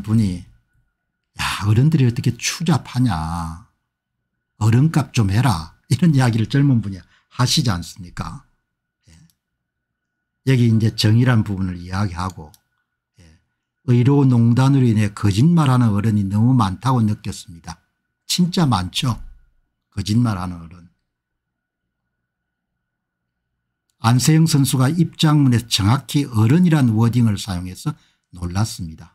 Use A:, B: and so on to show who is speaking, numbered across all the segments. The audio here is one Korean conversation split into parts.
A: 분이 야 어른들이 어떻게 추잡하냐 어른값 좀 해라 이런 이야기를 젊은 분이 하시지 않습니까 예. 여기 이제 정의란 부분을 이야기하고 예. 의료 농단으로 인해 거짓말하는 어른이 너무 많다고 느꼈습니다. 진짜 많죠. 거짓말하는 어른. 안세영 선수가 입장문에 정확히 어른이란 워딩을 사용해서 놀랐습니다.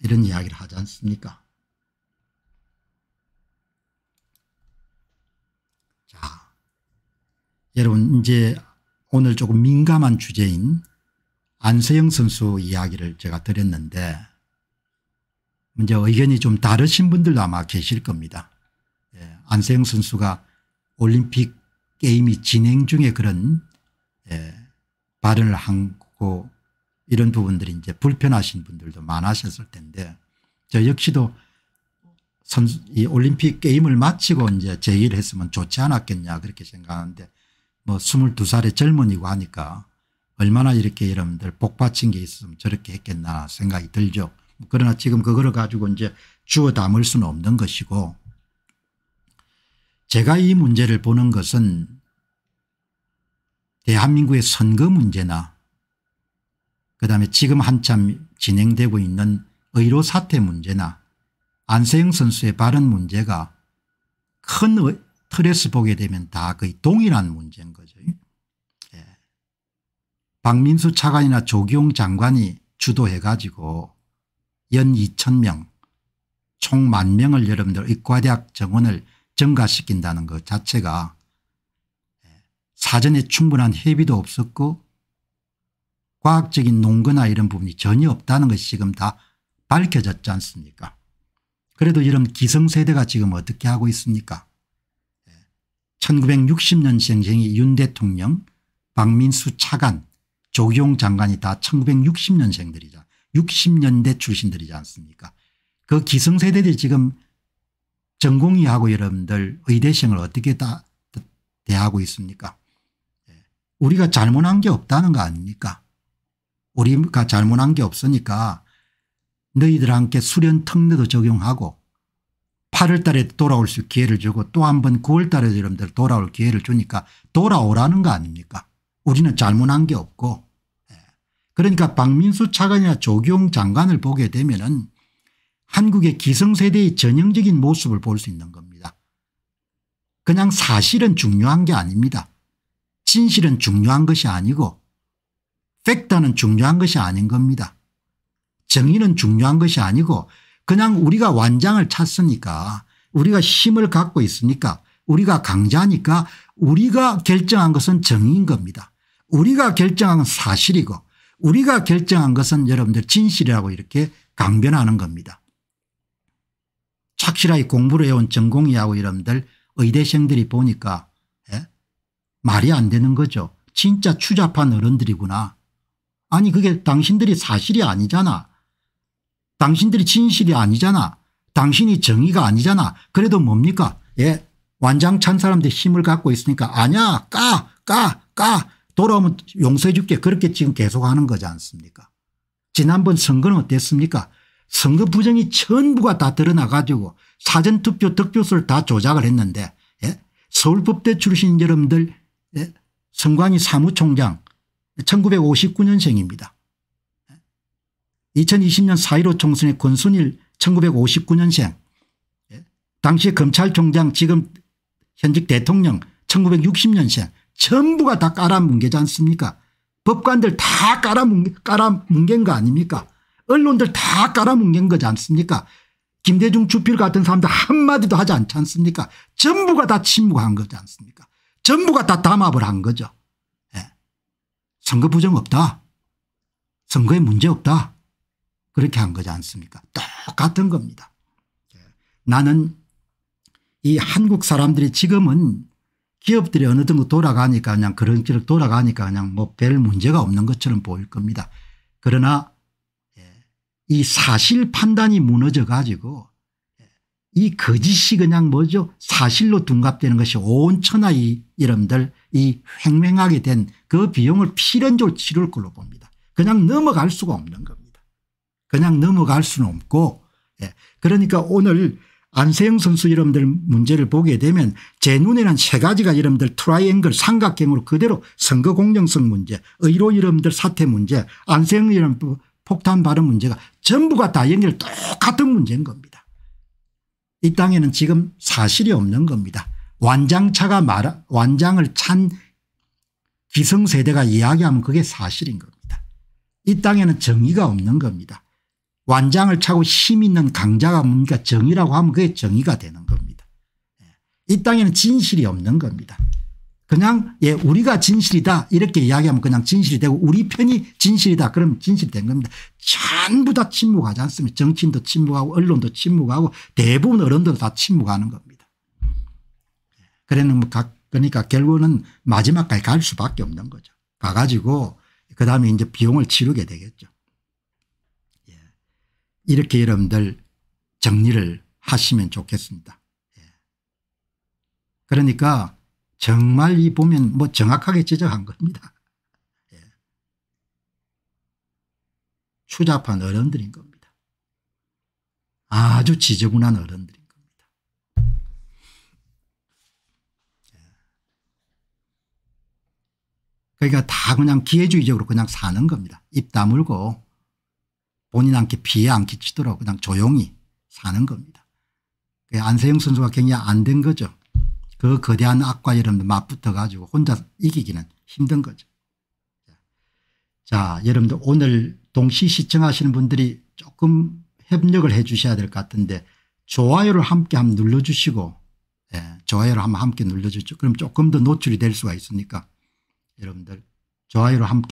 A: 이런 이야기를 하지 않습니까? 자, 여러분 이제 오늘 조금 민감한 주제인 안세영 선수 이야기를 제가 드렸는데 이제 의견이 좀 다르신 분들도 아마 계실 겁니다. 예, 안세영 선수가 올림픽 게임이 진행 중에 그런 예, 발언을 하고 이런 부분들이 이제 불편하신 분들도 많으셨을 텐데 저 역시도 선, 이 올림픽 게임을 마치고 이제 제의를 했으면 좋지 않았겠냐 그렇게 생각하는데 뭐 22살의 젊은이고 하니까 얼마나 이렇게 여러분들 복받친 게 있으면 었 저렇게 했겠나 생각이 들죠. 그러나 지금 그거를 가지고 이제 주워 담을 수는 없는 것이고 제가 이 문제를 보는 것은 대한민국의 선거 문제나 그다음에 지금 한참 진행되고 있는 의료 사태 문제나 안세영 선수의 발언 문제가 큰 틀에서 보게 되면 다 거의 동일한 문제인 거죠. 예. 박민수 차관이나 조기용 장관이 주도해 가지고 연 2천 명총 만 명을 여러분들 의과대학 정원을 증가시킨다는 것 자체가 사전에 충분한 협의도 없었고 과학적인 논거나 이런 부분이 전혀 없다는 것이 지금 다 밝혀졌지 않습니까 그래도 이런 기성세대가 지금 어떻게 하고 있습니까 1960년생생이 윤 대통령 박민수 차관 조기 장관이 다 1960년생들이자 60년대 출신들이지 않습니까 그 기성세대들이 지금 전공의하고 여러분들 의대생을 어떻게 다 대하고 있습니까 예, 우리가 잘못한 게 없다는 거 아닙니까 우리가 잘못한 게 없으니까 너희들한테 수련 특례도 적용하고 8월 달에 돌아올 수 기회를 주고 또 한 번 9월 달에 여러분들 돌아올 기회를 주니까 돌아오라는 거 아닙니까 우리는 잘못한 게 없고 예. 그러니까 박민수 차관이나 조경 장관을 보게 되면 은 한국의 기성세대의 전형적인 모습을 볼 수 있는 겁니다. 그냥 사실은 중요한 게 아닙니다. 진실은 중요한 것이 아니고 팩트는 중요한 것이 아닌 겁니다. 정의는 중요한 것이 아니고 그냥 우리가 완장을 찼으니까 우리가 힘을 갖고 있으니까 우리가 강자니까 우리가 결정한 것은 정의인 겁니다. 우리가 결정한 것은 사실이고 우리가 결정한 것은 여러분들 진실이라고 이렇게 강변하는 겁니다. 착실하게 공부를 해온 전공의하고 여러분들 의대생들이 보니까 에? 예? 말이 안 되는 거죠. 진짜 추잡한 어른들이구나. 아니 그게 당신들이 사실이 아니잖아. 당신들이 진실이 아니잖아. 당신이 정의가 아니잖아. 그래도 뭡니까 예 완장찬 사람들 힘을 갖고 있으니까 아니야 까 까, 까. 돌아오면 용서해 줄게 그렇게 지금 계속하는 거지 않습니까 지난번 선거는 어땠습니까 선거 부정이 전부가 다 드러나 가지고 사전투표 득표수를 다 조작을 했는데 예? 서울법대 출신 여러분들 예? 성관이 사무총장 1959년생입니다. 2020년 4.15 총선의 권순일 1959년생 당시 검찰총장 지금 현직 대통령 1960년생 전부가 다 깔아뭉개지 않습니까 법관들 다 깔아뭉, 깔아뭉갠 거 아닙니까 언론들 다 깔아뭉갠 거지 않습니까 김대중 주필 같은 사람들 한마디도 하지 않지 않습니까 전부가 다 침묵한 거지 않습니까 전부가 다 담합을 한 거죠 선거 부정 없다. 선거에 문제 없다. 그렇게 한 거지 않습니까 똑같은 겁니다. 나는 이 한국 사람들이 지금은 기업들이 어느 정도 돌아가니까 그냥 그런 길을 돌아가니까 그냥 뭐 별 문제가 없는 것처럼 보일 겁니다. 그러나 예, 이 사실 판단이 무너져 가지고 예, 이 거짓이 그냥 뭐죠 사실로 둔갑되는 것이 온 천하 이 이름들 이 횡맹하게 된 그 비용을 필연적으로 치를 걸로 봅니다. 그냥 넘어갈 수가 없는 겁니다. 그냥 넘어갈 수는 없고 예. 그러니까 오늘 안세영 선수 여러분들 문제를 보게 되면 제 눈에는 세 가지가 여러분들 트라이앵글 삼각형으로 그대로 선거 공정성 문제 의료 여러분들 사태 문제 안세영 여러분 폭탄 발언 문제가 전부가 다 연결 똑같은 문제인 겁니다. 이 땅에는 지금 사실이 없는 겁니다. 완장차가 말 완장을 찬 기성세대가 이야기하면 그게 사실인 겁니다. 이 땅에는 정의가 없는 겁니다. 완장을 차고 힘 있는 강자가 뭡니까 정의라고 하면 그게 정의가 되는 겁니다. 예. 이 땅에는 진실이 없는 겁니다. 그냥 예 우리가 진실이다 이렇게 이야기하면 그냥 진실이 되고 우리 편이 진실이다 그럼 진실된 겁니다. 전부 다 침묵하지 않습니까 정치인도 침묵하고 언론도 침묵하고 대부분 어른들도 다 침묵하는 겁니다. 그래는 뭐 각, 그러니까 결국은 마지막까지 갈 수밖에 없는 거죠. 가가지고 그 다음에 이제 비용을 치르게 되겠죠. 예. 이렇게 여러분들 정리를 하시면 좋겠습니다. 예. 그러니까 정말 이 보면 뭐 정확하게 지적한 겁니다. 예. 추잡한 어른들인 겁니다. 아주 지저분한 어른들입니다. 그러니까 다 그냥 기회주의적으로 그냥 사는 겁니다. 입 다물고 본인한테 피해 안 끼치도록 그냥 조용히 사는 겁니다. 안세영 선수가 굉장히 안 된 거죠. 그 거대한 악과 여러분들 맞붙어 가지고 혼자 이기기는 힘든 거죠. 자 여러분들 오늘 동시 시청하시는 분들이 조금 협력을 해 주셔야 될 것 같은데 좋아요를 함께 한번 눌러주시고 예, 좋아요를 한번 함께 눌러주죠. 그럼 조금 더 노출이 될 수가 있으니까 여러분들 좋아요로 함께